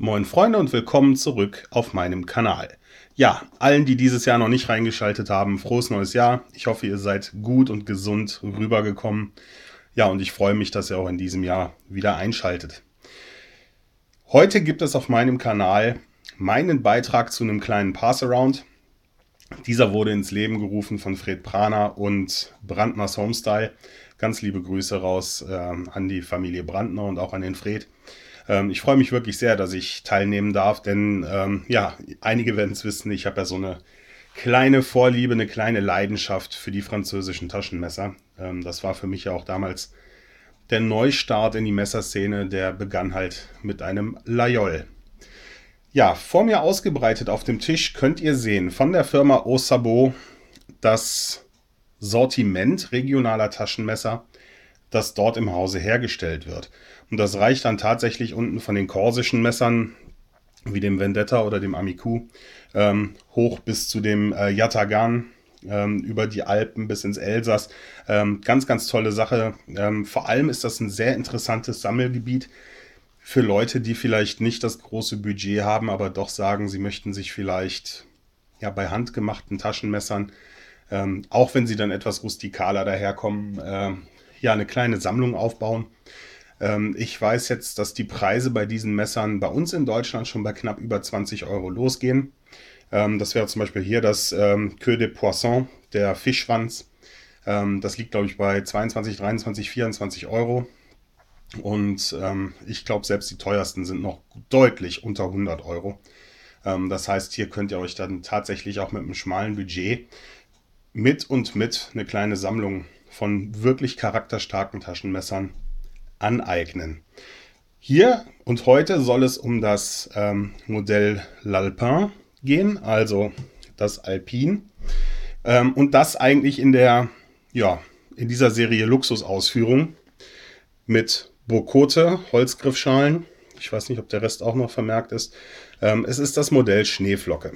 Moin Freunde und willkommen zurück auf meinem Kanal. Ja, allen, die dieses Jahr noch nicht reingeschaltet haben, frohes neues Jahr. Ich hoffe, ihr seid gut und gesund rübergekommen. Ja, und ich freue mich, dass ihr auch in diesem Jahr wieder einschaltet. Heute gibt es auf meinem Kanal meinen Beitrag zu einem kleinen Passaround. Dieser wurde ins Leben gerufen von Fred Praner und Brandners Homestyle. Ganz liebe Grüße raus äh, an die Familie Brandner und auch an den Fred. Ähm, ich freue mich wirklich sehr, dass ich teilnehmen darf, denn ähm, ja, einige werden es wissen, ich habe ja so eine kleine Vorliebe, eine kleine Leidenschaft für die französischen Taschenmesser. Ähm, das war für mich ja auch damals der Neustart in die Messerszene, der begann halt mit einem Layol. Ja, vor mir ausgebreitet auf dem Tisch könnt ihr sehen von der Firma Osabo das Sortiment regionaler Taschenmesser das dort im Hause hergestellt wird. Und das reicht dann tatsächlich unten von den korsischen Messern, wie dem Vendetta oder dem Amiku, ähm, hoch bis zu dem äh, Yatagan, ähm, über die Alpen bis ins Elsass. Ähm, ganz, ganz tolle Sache. Ähm, vor allem ist das ein sehr interessantes Sammelgebiet für Leute, die vielleicht nicht das große Budget haben, aber doch sagen, sie möchten sich vielleicht ja, bei handgemachten Taschenmessern, ähm, auch wenn sie dann etwas rustikaler daherkommen, äh, ja eine kleine Sammlung aufbauen. Ähm, ich weiß jetzt, dass die Preise bei diesen Messern bei uns in Deutschland schon bei knapp über 20 Euro losgehen. Ähm, das wäre zum Beispiel hier das ähm, Queue de Poisson, der Fischschwanz. Ähm, das liegt, glaube ich, bei 22, 23, 24 Euro. Und ähm, ich glaube, selbst die teuersten sind noch deutlich unter 100 Euro. Ähm, das heißt, hier könnt ihr euch dann tatsächlich auch mit einem schmalen Budget mit und mit eine kleine Sammlung von wirklich charakterstarken Taschenmessern aneignen. Hier und heute soll es um das ähm, Modell L'Alpin gehen, also das Alpin. Ähm, und das eigentlich in der, ja, in dieser Serie Luxusausführung mit Burkote, Holzgriffschalen. Ich weiß nicht, ob der Rest auch noch vermerkt ist. Ähm, es ist das Modell Schneeflocke.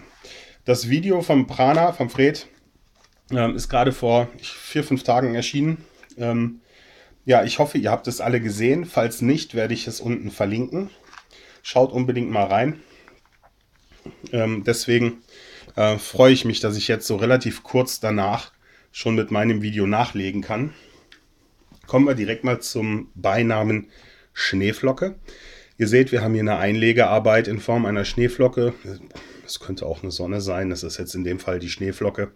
Das Video vom Prana, vom Fred, ähm, ist gerade vor vier, fünf Tagen erschienen. Ähm, ja, ich hoffe, ihr habt es alle gesehen. Falls nicht, werde ich es unten verlinken. Schaut unbedingt mal rein. Ähm, deswegen äh, freue ich mich, dass ich jetzt so relativ kurz danach schon mit meinem Video nachlegen kann. Kommen wir direkt mal zum Beinamen Schneeflocke. Ihr seht, wir haben hier eine Einlegearbeit in Form einer Schneeflocke. Es könnte auch eine Sonne sein, das ist jetzt in dem Fall die Schneeflocke.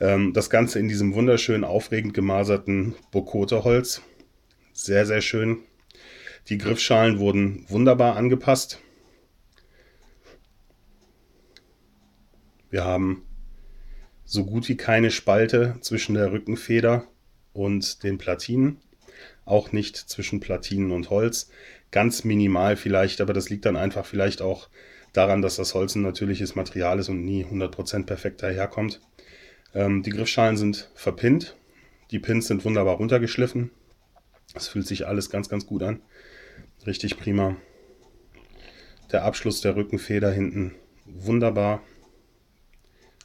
Ähm, das Ganze in diesem wunderschönen, aufregend gemaserten Bokote-Holz. Sehr, sehr schön. Die Griffschalen wurden wunderbar angepasst. Wir haben so gut wie keine Spalte zwischen der Rückenfeder und den Platinen. Auch nicht zwischen Platinen und Holz. Ganz minimal vielleicht, aber das liegt dann einfach vielleicht auch daran, dass das Holz ein natürliches Material ist und nie 100% perfekt daherkommt. Ähm, die Griffschalen sind verpinnt. Die Pins sind wunderbar runtergeschliffen. Es fühlt sich alles ganz, ganz gut an. Richtig prima. Der Abschluss der Rückenfeder hinten wunderbar.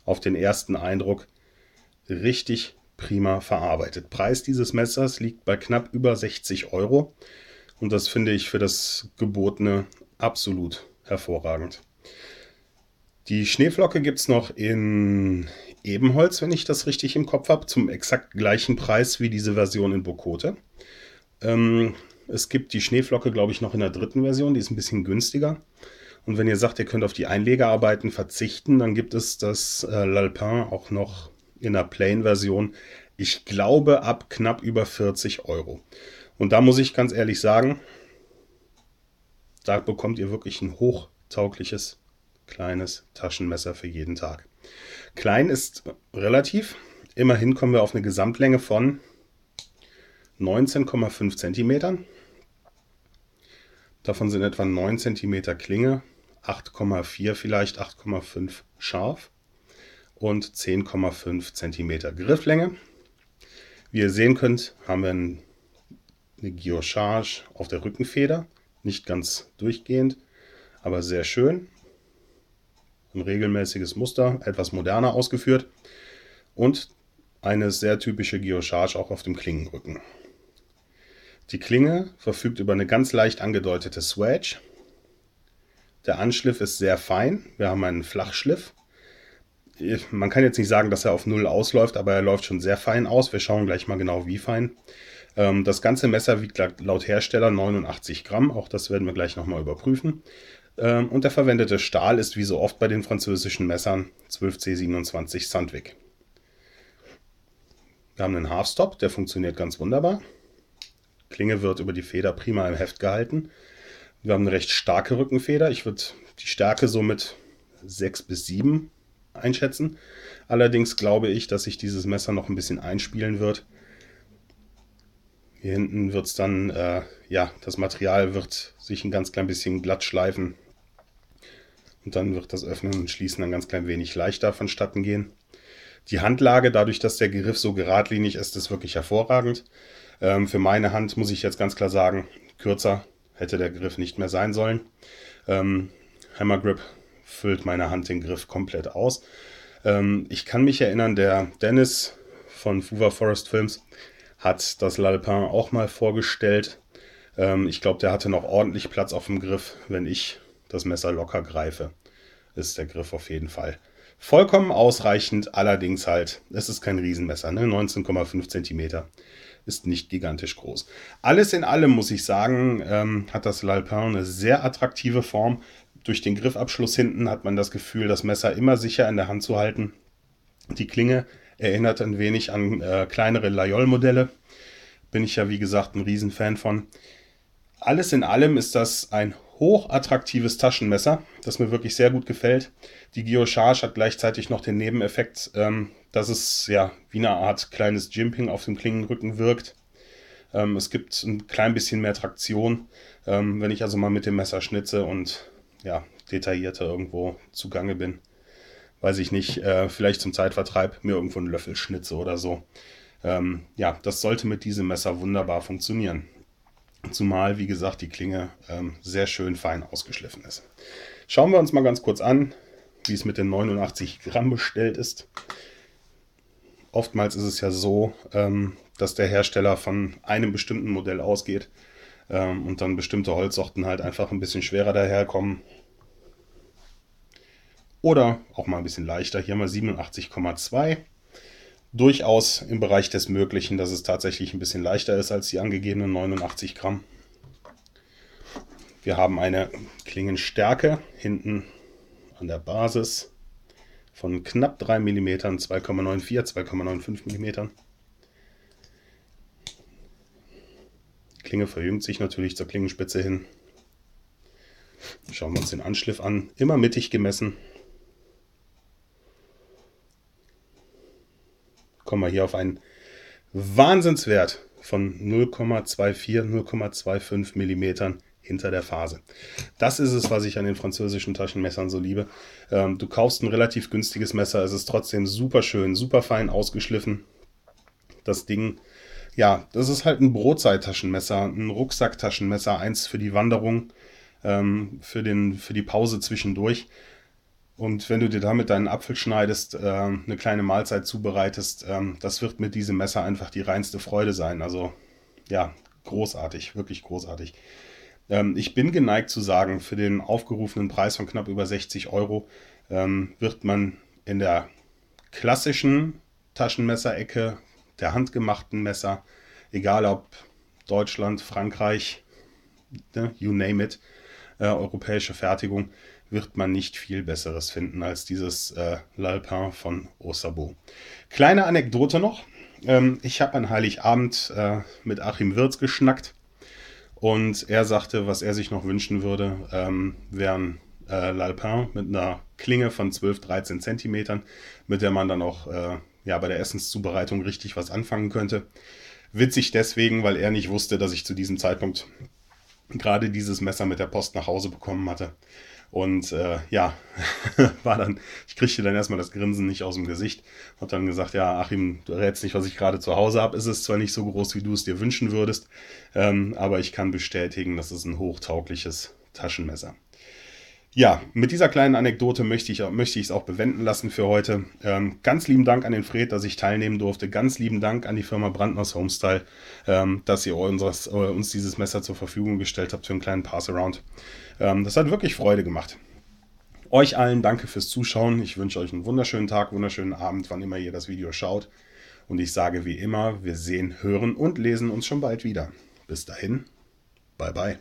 Auf den ersten Eindruck richtig prima verarbeitet. Preis dieses Messers liegt bei knapp über 60 Euro. Und das finde ich für das Gebotene absolut hervorragend. Die Schneeflocke gibt es noch in Ebenholz, wenn ich das richtig im Kopf habe, zum exakt gleichen Preis wie diese Version in Bokote. Ähm, es gibt die Schneeflocke, glaube ich, noch in der dritten Version, die ist ein bisschen günstiger. Und wenn ihr sagt, ihr könnt auf die Einlegearbeiten verzichten, dann gibt es das äh, L'Alpin auch noch in der Plain-Version. Ich glaube ab knapp über 40 Euro. Und da muss ich ganz ehrlich sagen, da bekommt ihr wirklich ein hochtaugliches kleines Taschenmesser für jeden Tag. Klein ist relativ. Immerhin kommen wir auf eine Gesamtlänge von 19,5 cm. Davon sind etwa 9 cm Klinge, 8,4 vielleicht, 8,5 scharf und 10,5 cm Grifflänge. Wie ihr sehen könnt, haben wir eine Geocharge auf der Rückenfeder. Nicht ganz durchgehend, aber sehr schön ein regelmäßiges Muster, etwas moderner ausgeführt und eine sehr typische Geocharge auch auf dem Klingenrücken. Die Klinge verfügt über eine ganz leicht angedeutete Swedge. Der Anschliff ist sehr fein. Wir haben einen Flachschliff. Man kann jetzt nicht sagen, dass er auf Null ausläuft, aber er läuft schon sehr fein aus. Wir schauen gleich mal genau, wie fein. Ähm, das ganze Messer wiegt laut Hersteller 89 Gramm. Auch das werden wir gleich nochmal überprüfen. Ähm, und der verwendete Stahl ist wie so oft bei den französischen Messern 12C27 Sandvik. Wir haben einen Halfstop, der funktioniert ganz wunderbar. Klinge wird über die Feder prima im Heft gehalten. Wir haben eine recht starke Rückenfeder. Ich würde die Stärke so mit 6 bis 7 einschätzen. Allerdings glaube ich, dass sich dieses Messer noch ein bisschen einspielen wird. Hier hinten wird es dann, äh, ja, das Material wird sich ein ganz klein bisschen glatt schleifen. Und dann wird das Öffnen und Schließen ein ganz klein wenig leichter vonstatten gehen. Die Handlage, dadurch, dass der Griff so geradlinig ist, ist wirklich hervorragend. Ähm, für meine Hand muss ich jetzt ganz klar sagen, kürzer hätte der Griff nicht mehr sein sollen. Ähm, Hammer Grip füllt meine Hand den Griff komplett aus. Ähm, ich kann mich erinnern, der Dennis von Fuva Forest Films hat das Lalpin auch mal vorgestellt. Ähm, ich glaube, der hatte noch ordentlich Platz auf dem Griff, wenn ich das Messer locker greife, ist der Griff auf jeden Fall. Vollkommen ausreichend, allerdings halt, es ist kein Riesenmesser, ne? 19,5 cm ist nicht gigantisch groß. Alles in allem muss ich sagen, ähm, hat das Lalpin eine sehr attraktive Form. Durch den Griffabschluss hinten hat man das Gefühl, das Messer immer sicher in der Hand zu halten. Die Klinge erinnert ein wenig an äh, kleinere Layol-Modelle. Bin ich ja, wie gesagt, ein Riesenfan von. Alles in allem ist das ein hochattraktives Taschenmesser, das mir wirklich sehr gut gefällt. Die Geocharge hat gleichzeitig noch den Nebeneffekt, ähm, dass es ja wie eine Art kleines Jimping auf dem Klingenrücken wirkt. Ähm, es gibt ein klein bisschen mehr Traktion, ähm, wenn ich also mal mit dem Messer schnitze und ja, detaillierter irgendwo zugange bin. Weiß ich nicht, äh, vielleicht zum Zeitvertreib mir irgendwo einen Löffel schnitze oder so. Ähm, ja, das sollte mit diesem Messer wunderbar funktionieren. Zumal, wie gesagt, die Klinge ähm, sehr schön fein ausgeschliffen ist. Schauen wir uns mal ganz kurz an, wie es mit den 89 Gramm bestellt ist. Oftmals ist es ja so, ähm, dass der Hersteller von einem bestimmten Modell ausgeht ähm, und dann bestimmte Holzsorten halt einfach ein bisschen schwerer daherkommen. Oder auch mal ein bisschen leichter. Hier haben wir 87,2 durchaus im Bereich des Möglichen, dass es tatsächlich ein bisschen leichter ist als die angegebenen 89 Gramm. Wir haben eine Klingenstärke hinten an der Basis von knapp 3 mm, 2,94, 2,95 mm. Klinge verjüngt sich natürlich zur Klingenspitze hin. Schauen wir uns den Anschliff an. Immer mittig gemessen. kommen wir hier auf einen Wahnsinnswert von 0,24, 0,25 Millimetern hinter der Phase. Das ist es, was ich an den französischen Taschenmessern so liebe. Ähm, du kaufst ein relativ günstiges Messer, es ist trotzdem super schön, super fein ausgeschliffen. Das Ding, ja, das ist halt ein Brotzeittaschenmesser, ein Rucksacktaschenmesser, eins für die Wanderung, ähm, für, den, für die Pause zwischendurch. Und wenn du dir damit deinen Apfel schneidest, äh, eine kleine Mahlzeit zubereitest, äh, das wird mit diesem Messer einfach die reinste Freude sein. Also ja, großartig, wirklich großartig. Ähm, ich bin geneigt zu sagen, für den aufgerufenen Preis von knapp über 60 Euro ähm, wird man in der klassischen Taschenmesserecke, der handgemachten Messer, egal ob Deutschland, Frankreich, ne, you name it, äh, europäische Fertigung, wird man nicht viel Besseres finden als dieses äh, L'Alpin von Osabo. Kleine Anekdote noch. Ähm, ich habe an Heiligabend äh, mit Achim Wirz geschnackt und er sagte, was er sich noch wünschen würde, ähm, wären äh, L'Alpin mit einer Klinge von 12, 13 Zentimetern, mit der man dann auch äh, ja, bei der Essenszubereitung richtig was anfangen könnte. Witzig deswegen, weil er nicht wusste, dass ich zu diesem Zeitpunkt gerade dieses Messer mit der Post nach Hause bekommen hatte. Und äh, ja, war dann, ich kriegte dann erstmal das Grinsen nicht aus dem Gesicht. Hab dann gesagt, ja, Achim, du rätst nicht, was ich gerade zu Hause habe. Ist es zwar nicht so groß, wie du es dir wünschen würdest, ähm, aber ich kann bestätigen, das ist ein hochtaugliches Taschenmesser. Ja, mit dieser kleinen Anekdote möchte ich, möchte es auch bewenden lassen für heute. Ähm, ganz lieben Dank an den Fred, dass ich teilnehmen durfte. Ganz lieben Dank an die Firma Brandners Homestyle, ähm, dass ihr unseres, äh, uns dieses Messer zur Verfügung gestellt habt für einen kleinen Passaround. Ähm, das hat wirklich Freude gemacht. Euch allen danke fürs Zuschauen. Ich wünsche euch einen wunderschönen Tag, wunderschönen Abend, wann immer ihr das Video schaut. Und ich sage wie immer, wir sehen, hören und lesen uns schon bald wieder. Bis dahin, bye bye.